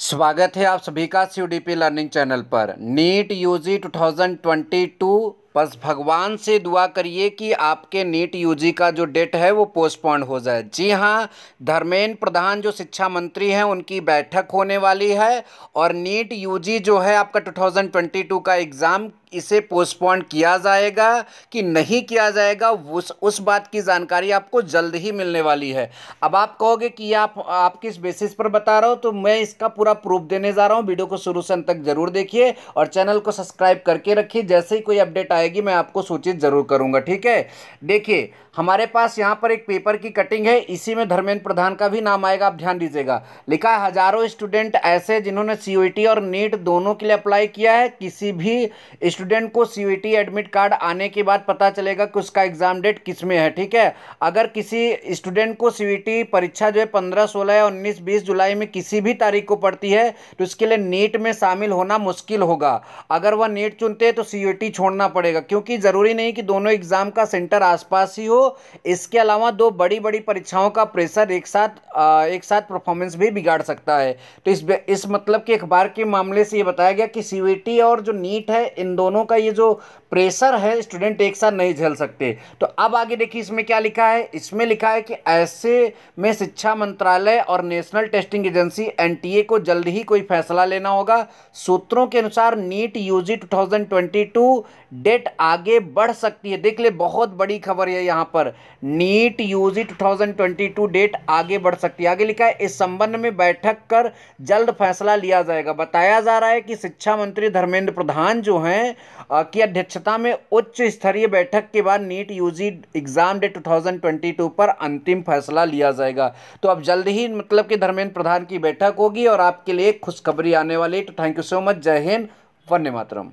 स्वागत है आप सभी का C D P learning channel पर नीट यूजी 2022 बस भगवान से दुआ करिए कि आपके नीट यूजी का जो डेट है वो पोस्टपोन्ड हो जाए जी हाँ धर्मेंद्र प्रधान जो शिक्षा मंत्री हैं उनकी बैठक होने वाली है और नीट यूजी जो है आपका 2022 का एग्ज़ाम इसे पोस्टपोन किया जाएगा कि नहीं किया जाएगा उस उस बात की जानकारी आपको जल्द ही मिलने वाली है अब आप कहोगे कि आप आप किस बेसिस पर बता रहा हो तो मैं इसका पूरा प्रूफ देने जा रहा हूँ वीडियो को शुरू से अंत तक जरूर देखिए और चैनल को सब्सक्राइब करके रखिए जैसे ही कोई अपडेट आएगी मैं आपको सूचित जरूर करूँगा ठीक है देखिए हमारे पास यहाँ पर एक पेपर की कटिंग है इसी में धर्मेंद्र प्रधान का भी नाम आएगा आप ध्यान दीजिएगा लिखा है हजारों स्टूडेंट ऐसे जिन्होंने सी e और नीट दोनों के लिए अप्लाई किया है किसी भी स्टूडेंट को सी एडमिट कार्ड आने के बाद पता चलेगा कि उसका एग्ज़ाम डेट किस में है ठीक है अगर किसी स्टूडेंट को सी परीक्षा जो है पंद्रह सोलह या उन्नीस बीस जुलाई में किसी भी तारीख को पड़ती है तो इसके लिए नीट में शामिल होना मुश्किल होगा अगर वह नीट चुनते हैं तो सी छोड़ना पड़ेगा क्योंकि ज़रूरी नहीं कि दोनों एग्ज़ाम का सेंटर आसपास ही हो इसके अलावा दो बड़ी बड़ी परीक्षाओं का प्रेशर एक साथ एक साथ परफॉर्मेंस भी बिगाड़ सकता है तो इस इस मतलब कि अखबार के मामले से ये बताया गया कि सी और जो नीट है इन दोनों दोनों का ये जो प्रेशर है स्टूडेंट एक साथ नहीं झेल सकते तो अब आगे देखिए इसमें क्या लिखा है इसमें लिखा है कि ऐसे में शिक्षा मंत्रालय और नेशनल टेस्टिंग एजेंसी एनटीए को जल्द ही कोई फैसला लेना होगा सूत्रों के अनुसार नीट यूजी 2022 डेट आगे बढ़ सकती है देख ले बहुत बड़ी खबर है यहाँ पर नीट यूजी टू डेट आगे बढ़ सकती है आगे लिखा है इस संबंध में बैठक कर जल्द फैसला लिया जाएगा बताया जा रहा है कि शिक्षा मंत्री धर्मेंद्र प्रधान जो हैं की अध्यक्षता में उच्च स्तरीय बैठक के बाद नीट यूजी एग्जाम डे 2022 पर अंतिम फैसला लिया जाएगा तो अब जल्द ही मतलब कि धर्मेंद्र प्रधान की बैठक होगी और आपके लिए खुशखबरी आने वाली तो थैंक यू सो मच जय हिंद वन्य मातरम